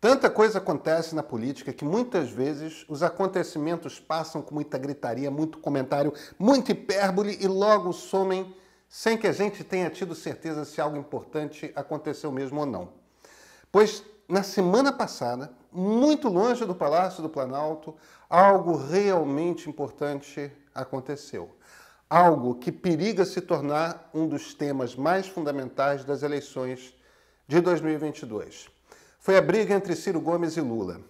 Tanta coisa acontece na política que muitas vezes os acontecimentos passam com muita gritaria, muito comentário, muita hipérbole e logo somem sem que a gente tenha tido certeza se algo importante aconteceu mesmo ou não. Pois na semana passada, muito longe do Palácio do Planalto, algo realmente importante aconteceu. Algo que periga se tornar um dos temas mais fundamentais das eleições de 2022 foi a briga entre Ciro Gomes e Lula.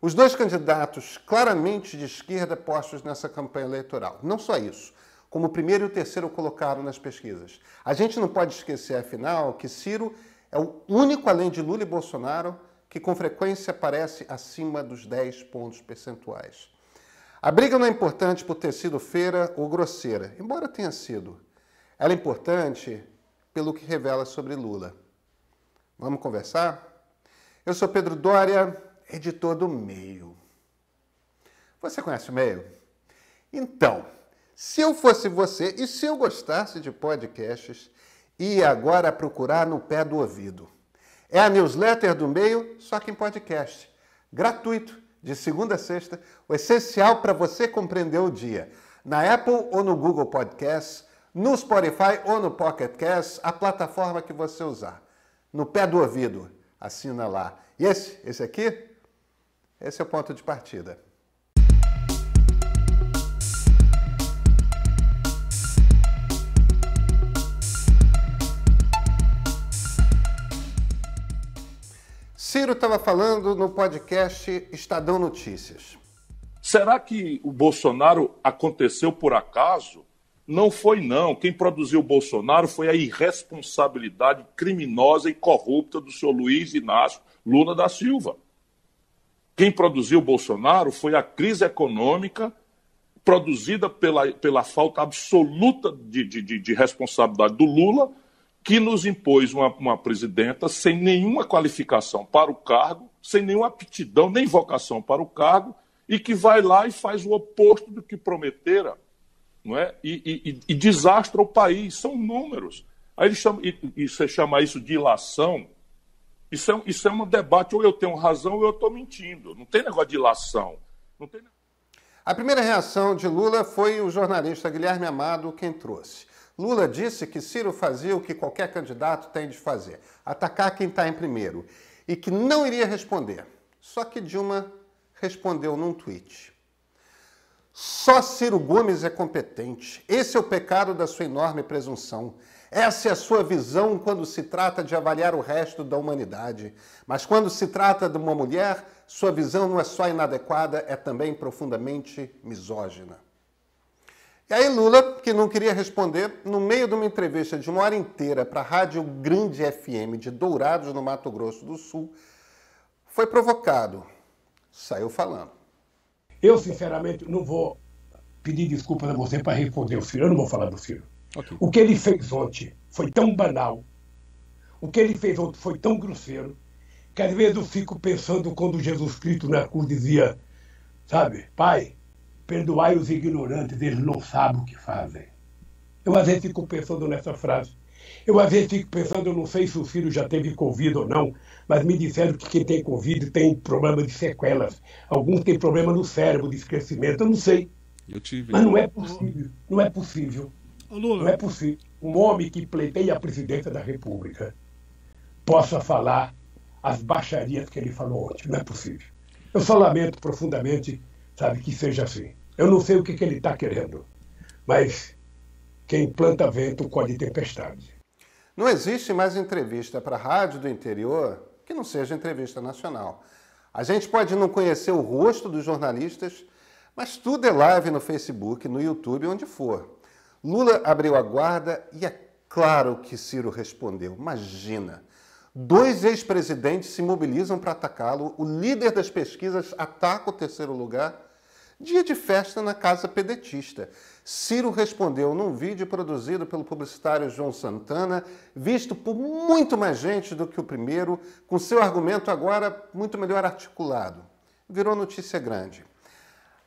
Os dois candidatos claramente de esquerda postos nessa campanha eleitoral. Não só isso, como o primeiro e o terceiro colocaram nas pesquisas. A gente não pode esquecer, afinal, que Ciro é o único, além de Lula e Bolsonaro, que com frequência aparece acima dos 10 pontos percentuais. A briga não é importante por ter sido feira ou grosseira, embora tenha sido. Ela é importante pelo que revela sobre Lula. Vamos conversar? Eu sou Pedro Dória, editor do Meio. Você conhece o Meio? Então, se eu fosse você e se eu gostasse de podcasts, ia agora procurar no pé do ouvido. É a newsletter do Meio, só que em podcast. Gratuito, de segunda a sexta, o essencial para você compreender o dia. Na Apple ou no Google Podcasts, no Spotify ou no Pocket Casts, a plataforma que você usar. No pé do ouvido assina lá. E esse, esse aqui, esse é o ponto de partida. Ciro estava falando no podcast Estadão Notícias. Será que o Bolsonaro aconteceu por acaso? Não foi, não. Quem produziu o Bolsonaro foi a irresponsabilidade criminosa e corrupta do senhor Luiz Inácio Lula da Silva. Quem produziu o Bolsonaro foi a crise econômica produzida pela, pela falta absoluta de, de, de responsabilidade do Lula, que nos impôs uma, uma presidenta sem nenhuma qualificação para o cargo, sem nenhuma aptidão nem vocação para o cargo, e que vai lá e faz o oposto do que prometera não é? e, e, e desastra o país. São números. Aí eles chamam, e, e você chama isso de ilação. Isso é, isso é um debate, ou eu tenho razão ou eu estou mentindo. Não tem negócio de ilação. Não tem... A primeira reação de Lula foi o jornalista Guilherme Amado quem trouxe. Lula disse que Ciro fazia o que qualquer candidato tem de fazer: atacar quem está em primeiro. E que não iria responder. Só que Dilma respondeu num tweet. Só Ciro Gomes é competente. Esse é o pecado da sua enorme presunção. Essa é a sua visão quando se trata de avaliar o resto da humanidade. Mas quando se trata de uma mulher, sua visão não é só inadequada, é também profundamente misógina. E aí Lula, que não queria responder, no meio de uma entrevista de uma hora inteira para a Rádio Grande FM de Dourados, no Mato Grosso do Sul, foi provocado. Saiu falando. Eu, sinceramente, não vou pedir desculpas a você para responder o filho. Eu não vou falar do filho. Okay. O que ele fez ontem foi tão banal. O que ele fez ontem foi tão grosseiro. Que às vezes eu fico pensando quando Jesus Cristo na cruz dizia, sabe, Pai, perdoai os ignorantes, eles não sabem o que fazem. Eu às vezes fico pensando nessa frase. Eu às vezes fico pensando, eu não sei se o Ciro já teve Covid ou não, mas me disseram que quem tem Covid tem problema de sequelas. Alguns têm problema no cérebro, de esquecimento, eu não sei. Eu tive. Mas não é possível, não é possível. Não é possível. Um homem que pleiteia a presidência da República possa falar as baixarias que ele falou ontem. Não é possível. Eu só lamento profundamente, sabe, que seja assim. Eu não sei o que, que ele está querendo, mas quem planta vento colhe tempestade. Não existe mais entrevista para rádio do interior que não seja entrevista nacional. A gente pode não conhecer o rosto dos jornalistas, mas tudo é live no Facebook, no YouTube, onde for. Lula abriu a guarda e é claro que Ciro respondeu. Imagina! Dois ex-presidentes se mobilizam para atacá-lo, o líder das pesquisas ataca o terceiro lugar dia de festa na Casa Pedetista. Ciro respondeu num vídeo produzido pelo publicitário João Santana, visto por muito mais gente do que o primeiro, com seu argumento agora muito melhor articulado. Virou notícia grande.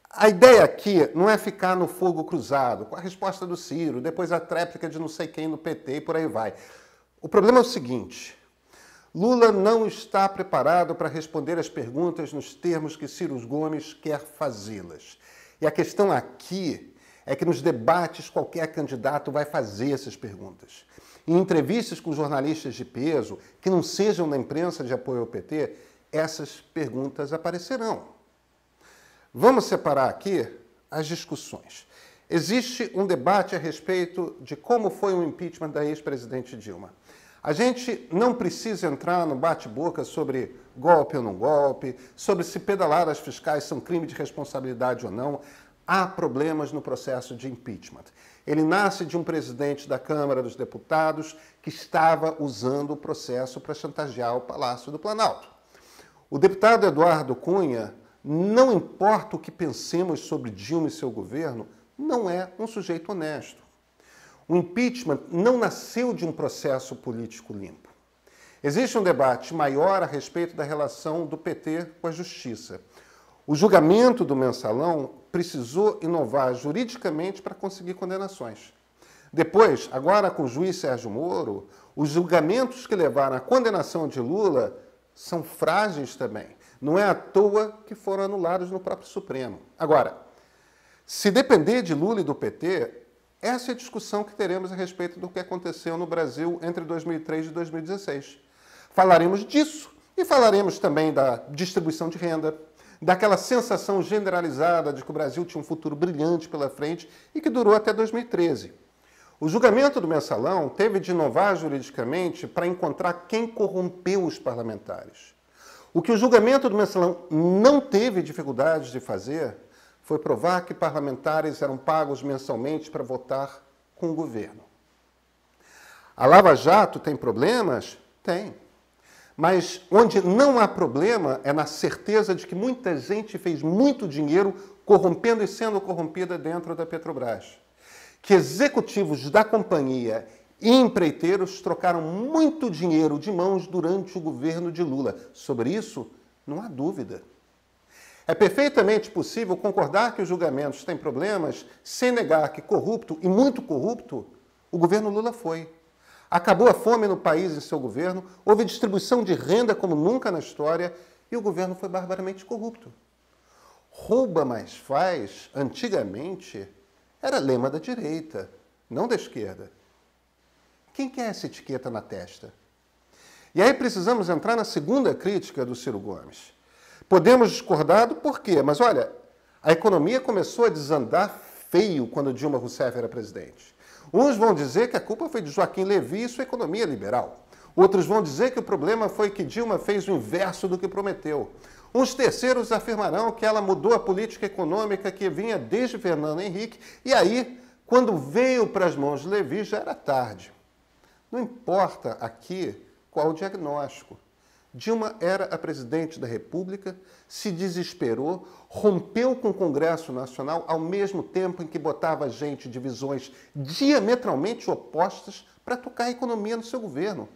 A ideia aqui não é ficar no fogo cruzado, com a resposta do Ciro, depois a tréplica de não sei quem no PT e por aí vai. O problema é o seguinte: Lula não está preparado para responder as perguntas nos termos que Ciro Gomes quer fazê-las. E a questão aqui é que nos debates qualquer candidato vai fazer essas perguntas. Em entrevistas com jornalistas de peso, que não sejam da imprensa de apoio ao PT, essas perguntas aparecerão. Vamos separar aqui as discussões. Existe um debate a respeito de como foi o impeachment da ex-presidente Dilma. A gente não precisa entrar no bate-boca sobre golpe ou não golpe, sobre se pedaladas fiscais são crime de responsabilidade ou não. Há problemas no processo de impeachment. Ele nasce de um presidente da Câmara dos Deputados que estava usando o processo para chantagear o Palácio do Planalto. O deputado Eduardo Cunha, não importa o que pensemos sobre Dilma e seu governo, não é um sujeito honesto. O impeachment não nasceu de um processo político limpo. Existe um debate maior a respeito da relação do PT com a justiça. O julgamento do mensalão precisou inovar juridicamente para conseguir condenações. Depois, agora com o juiz Sérgio Moro, os julgamentos que levaram à condenação de Lula são frágeis também. Não é à toa que foram anulados no próprio Supremo. Agora, se depender de Lula e do PT, essa é a discussão que teremos a respeito do que aconteceu no Brasil entre 2003 e 2016. Falaremos disso e falaremos também da distribuição de renda, daquela sensação generalizada de que o Brasil tinha um futuro brilhante pela frente e que durou até 2013. O julgamento do mensalão teve de inovar juridicamente para encontrar quem corrompeu os parlamentares. O que o julgamento do mensalão não teve dificuldades de fazer foi provar que parlamentares eram pagos mensalmente para votar com o governo. A Lava Jato tem problemas? Tem. Mas onde não há problema é na certeza de que muita gente fez muito dinheiro corrompendo e sendo corrompida dentro da Petrobras. Que executivos da companhia e empreiteiros trocaram muito dinheiro de mãos durante o governo de Lula. Sobre isso, não há dúvida. É perfeitamente possível concordar que os julgamentos têm problemas sem negar que corrupto e muito corrupto o governo Lula foi. Acabou a fome no país em seu governo, houve distribuição de renda como nunca na história e o governo foi barbaramente corrupto. Rouba mais faz, antigamente, era lema da direita, não da esquerda. Quem quer essa etiqueta na testa? E aí precisamos entrar na segunda crítica do Ciro Gomes Podemos discordar do porquê, mas olha, a economia começou a desandar feio quando Dilma Rousseff era presidente. Uns vão dizer que a culpa foi de Joaquim Levy e sua economia liberal. Outros vão dizer que o problema foi que Dilma fez o inverso do que prometeu. Uns terceiros afirmarão que ela mudou a política econômica que vinha desde Fernando Henrique e aí, quando veio para as mãos de Levy, já era tarde. Não importa aqui qual o diagnóstico. Dilma era a presidente da República, se desesperou, rompeu com o Congresso Nacional ao mesmo tempo em que botava gente de visões diametralmente opostas para tocar a economia no seu governo.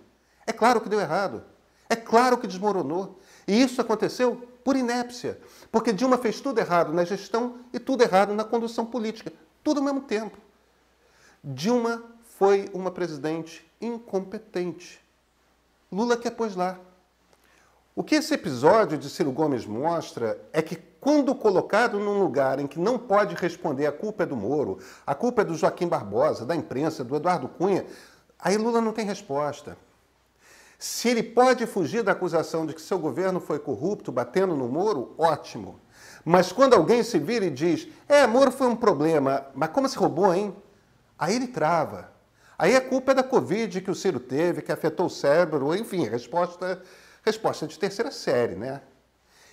É claro que deu errado. É claro que desmoronou. E isso aconteceu por inépcia, porque Dilma fez tudo errado na gestão e tudo errado na condução política, tudo ao mesmo tempo. Dilma foi uma presidente incompetente. Lula que a pôs lá. O que esse episódio de Ciro Gomes mostra é que, quando colocado num lugar em que não pode responder a culpa é do Moro, a culpa é do Joaquim Barbosa, da imprensa, do Eduardo Cunha, aí Lula não tem resposta. Se ele pode fugir da acusação de que seu governo foi corrupto, batendo no Moro, ótimo. Mas quando alguém se vira e diz, é, Moro foi um problema, mas como se roubou, hein? Aí ele trava. Aí a culpa é da Covid que o Ciro teve, que afetou o cérebro, enfim, a resposta resposta de terceira série, né?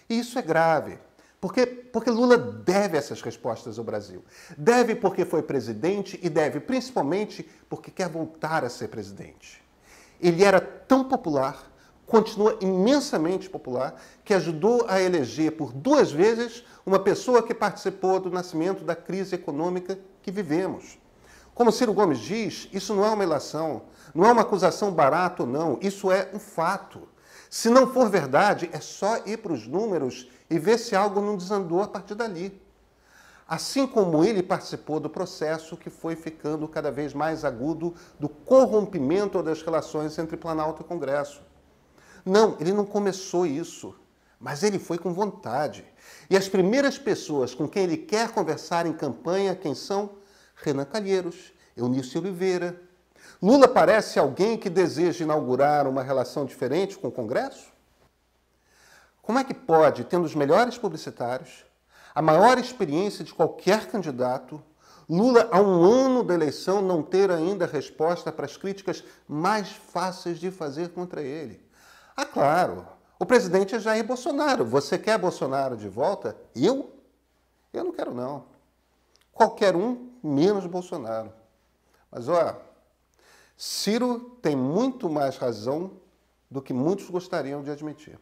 E isso é grave. Porque, porque Lula deve essas respostas ao Brasil. Deve porque foi presidente e deve principalmente porque quer voltar a ser presidente. Ele era tão popular, continua imensamente popular, que ajudou a eleger por duas vezes uma pessoa que participou do nascimento da crise econômica que vivemos. Como Ciro Gomes diz, isso não é uma ilação, não é uma acusação barata ou não, isso é um fato. Se não for verdade, é só ir para os números e ver se algo não desandou a partir dali. Assim como ele participou do processo que foi ficando cada vez mais agudo do corrompimento das relações entre Planalto e Congresso. Não, ele não começou isso, mas ele foi com vontade. E as primeiras pessoas com quem ele quer conversar em campanha, quem são? Renan Calheiros, Eunício Oliveira, Lula parece alguém que deseja inaugurar uma relação diferente com o Congresso? Como é que pode, tendo os melhores publicitários, a maior experiência de qualquer candidato, Lula, há um ano da eleição, não ter ainda resposta para as críticas mais fáceis de fazer contra ele? Ah, claro, o presidente é Jair Bolsonaro. Você quer Bolsonaro de volta? Eu? Eu não quero, não. Qualquer um, menos Bolsonaro. Mas, olha. Ciro tem muito mais razão do que muitos gostariam de admitir.